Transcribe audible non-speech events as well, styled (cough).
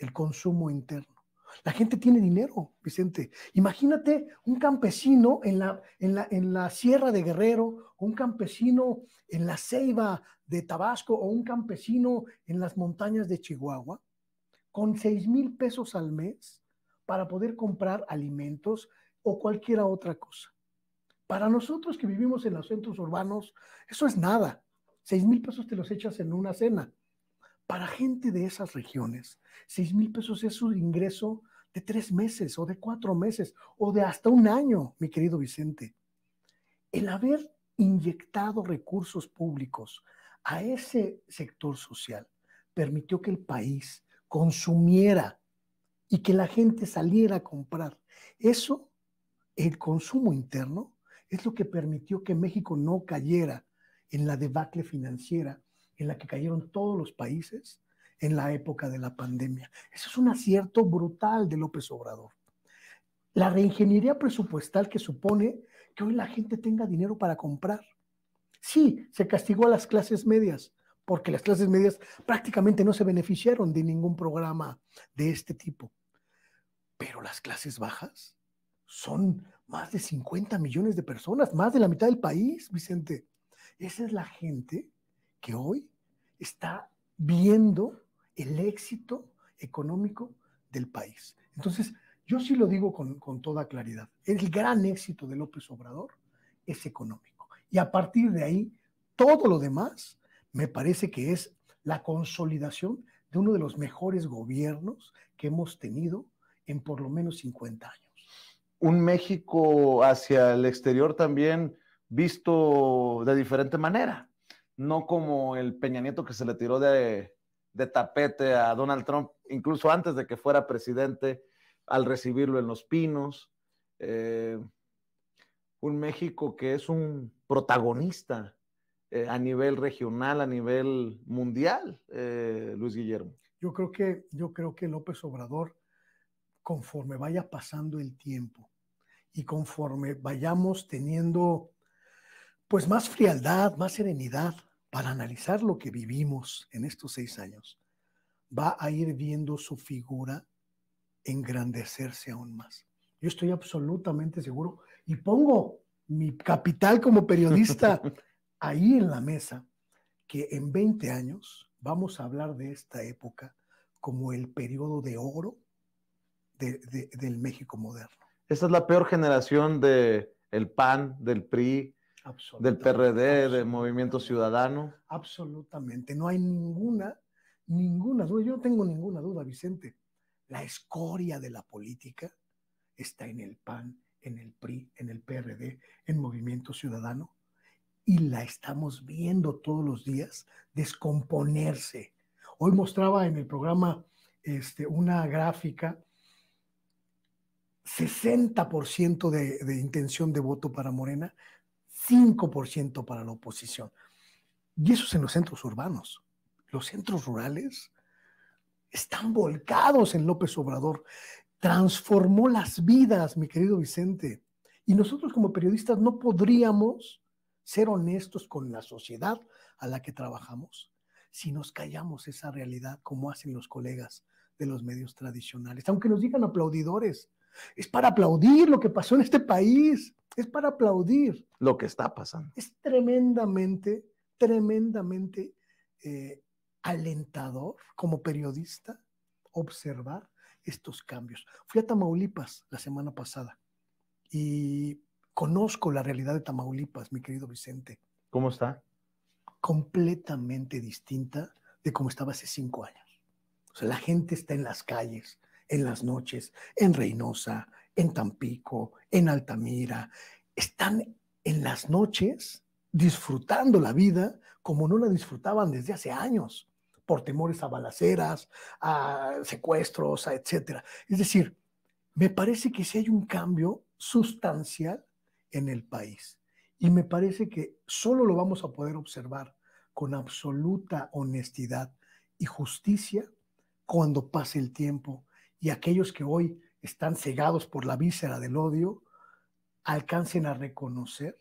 el consumo interno. La gente tiene dinero, Vicente. Imagínate un campesino en la, en la, Sierra de Guerrero, un campesino en la Ceiba de Tabasco o un campesino en las montañas de Chihuahua, con seis mil pesos al mes para poder comprar alimentos o cualquiera otra cosa. Para nosotros que vivimos en los centros urbanos, eso es nada. Seis mil pesos te los echas en una cena. Para gente de esas regiones, seis mil pesos es un ingreso de tres meses o de cuatro meses o de hasta un año, mi querido Vicente. El haber inyectado recursos públicos a ese sector social permitió que el país consumiera y que la gente saliera a comprar. Eso, el consumo interno, es lo que permitió que México no cayera en la debacle financiera en la que cayeron todos los países en la época de la pandemia. Eso es un acierto brutal de López Obrador. La reingeniería presupuestal que supone que hoy la gente tenga dinero para comprar. Sí, se castigó a las clases medias, porque las clases medias prácticamente no se beneficiaron de ningún programa de este tipo. Pero las clases bajas son más de 50 millones de personas, más de la mitad del país, Vicente. Esa es la gente que hoy está viendo el éxito económico del país. Entonces, yo sí lo digo con, con toda claridad, el gran éxito de López Obrador es económico. Y a partir de ahí, todo lo demás me parece que es la consolidación de uno de los mejores gobiernos que hemos tenido en por lo menos 50 años. Un México hacia el exterior también visto de diferente manera no como el Peña Nieto que se le tiró de, tapete a Donald Trump, incluso antes de que fuera presidente, al recibirlo en Los Pinos. Eh, un México que es un protagonista eh, a nivel regional, a nivel mundial, eh, Luis Guillermo. Yo creo, que, yo creo que López Obrador, conforme vaya pasando el tiempo y conforme vayamos teniendo pues más frialdad, más serenidad para analizar lo que vivimos en estos seis años, va a ir viendo su figura engrandecerse aún más. Yo estoy absolutamente seguro y pongo mi capital como periodista (laughs) ahí en la mesa, que en 20 años vamos a hablar de esta época como el periodo de oro del México moderno. Esta es la peor generación del el PAN, del PRI, del PRD, del Movimiento Ciudadano. Absolutamente, no hay ninguna, ninguna duda, yo no tengo ninguna duda, Vicente. La escoria de la política está en el PAN, en el PRI, en el PRD, en Movimiento Ciudadano, y la estamos viendo todos los días descomponerse. Hoy mostraba en el programa este, una gráfica, 60% de, de intención de voto para Morena, 5% para la oposición. Y eso es en los centros urbanos. Los centros rurales están volcados en López Obrador. Transformó las vidas, mi querido Vicente. Y nosotros como periodistas no podríamos ser honestos con la sociedad a la que trabajamos si nos callamos esa realidad como hacen los colegas de los medios tradicionales, aunque nos digan aplaudidores. Es para aplaudir lo que pasó en este país es para aplaudir. Lo que está pasando. Es tremendamente, tremendamente eh, alentador como periodista observar estos cambios. Fui a Tamaulipas la semana pasada y conozco la realidad de Tamaulipas, mi querido Vicente. ¿Cómo está? Completamente distinta de cómo estaba hace cinco años. O sea, la gente está en las calles, en las noches, en Reynosa, en Tampico, en Altamira, están en las noches disfrutando la vida como no la disfrutaban desde hace años, por temores a balaceras, a secuestros, a etc. Es decir, me parece que si hay un cambio sustancial en el país. Y me parece que solo lo vamos a poder observar con absoluta honestidad y justicia cuando pase el tiempo y aquellos que hoy están cegados por la víscera del odio, alcancen a reconocer